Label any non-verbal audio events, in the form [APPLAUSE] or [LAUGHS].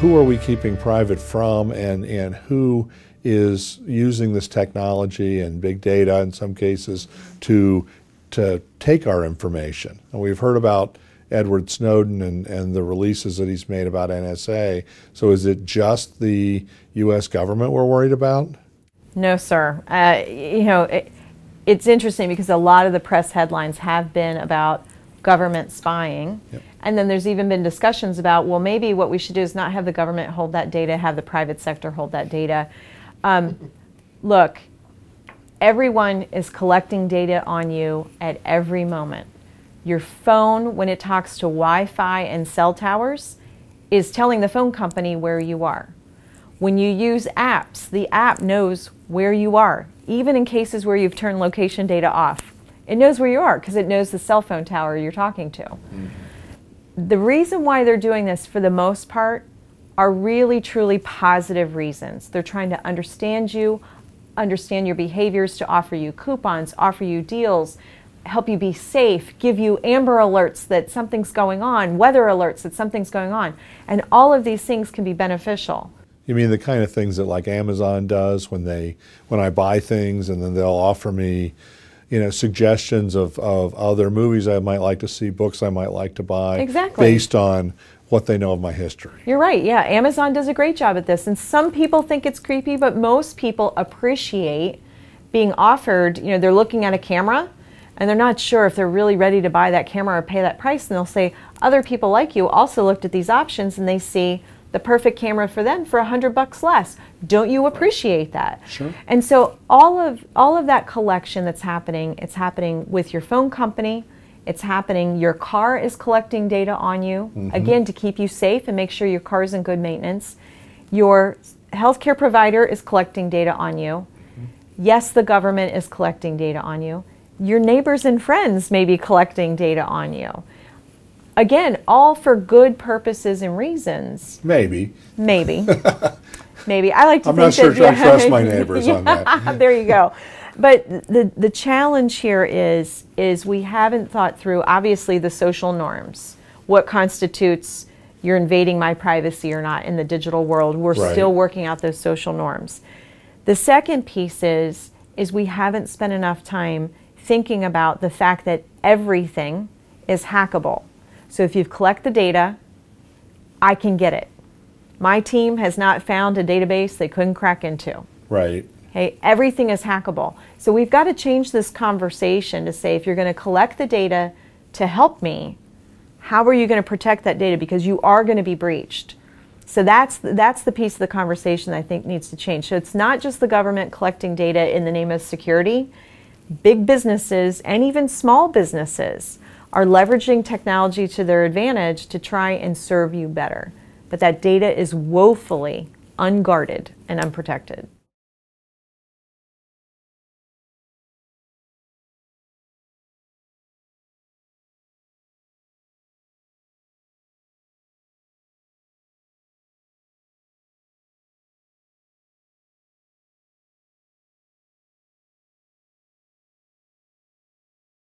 who are we keeping private from and, and who is using this technology and big data in some cases to, to take our information. And we've heard about Edward Snowden and, and the releases that he's made about NSA. So is it just the U.S. government we're worried about? No, sir. Uh, you know, it, it's interesting because a lot of the press headlines have been about government spying. Yep. And then there's even been discussions about, well, maybe what we should do is not have the government hold that data, have the private sector hold that data. Um, [LAUGHS] look, everyone is collecting data on you at every moment. Your phone, when it talks to Wi Fi and cell towers, is telling the phone company where you are. When you use apps, the app knows where you are, even in cases where you've turned location data off. It knows where you are because it knows the cell phone tower you're talking to. Mm-hmm. The reason why they're doing this, for the most part, are really truly positive reasons. They're trying to understand you, understand your behaviors to offer you coupons, offer you deals, help you be safe, give you amber alerts that something's going on, weather alerts that something's going on. And all of these things can be beneficial. You mean the kind of things that like Amazon does when they when I buy things and then they'll offer me you know suggestions of, of other movies I might like to see, books I might like to buy, exactly based on what they know of my history. You're right. Yeah, Amazon does a great job at this, and some people think it's creepy, but most people appreciate being offered. You know, they're looking at a camera. And they're not sure if they're really ready to buy that camera or pay that price. And they'll say, other people like you also looked at these options and they see, the perfect camera for them for a hundred bucks less. Don't you appreciate that? Sure. And so all of all of that collection that's happening, it's happening with your phone company. It's happening. Your car is collecting data on you mm-hmm. again to keep you safe and make sure your car is in good maintenance. Your healthcare provider is collecting data on you. Mm-hmm. Yes, the government is collecting data on you. Your neighbors and friends may be collecting data on you. Again, all for good purposes and reasons. Maybe. Maybe. [LAUGHS] Maybe. I like to I'm not sure I [LAUGHS] trust my neighbors yeah, on that. [LAUGHS] there you go. But the, the challenge here is is we haven't thought through obviously the social norms. What constitutes you're invading my privacy or not in the digital world. We're right. still working out those social norms. The second piece is is we haven't spent enough time thinking about the fact that everything is hackable. So if you've collected the data, I can get it. My team has not found a database they couldn't crack into. Right. Okay, everything is hackable. So we've got to change this conversation to say if you're going to collect the data to help me, how are you going to protect that data because you are going to be breached. So that's that's the piece of the conversation I think needs to change. So it's not just the government collecting data in the name of security. Big businesses and even small businesses are leveraging technology to their advantage to try and serve you better. But that data is woefully unguarded and unprotected.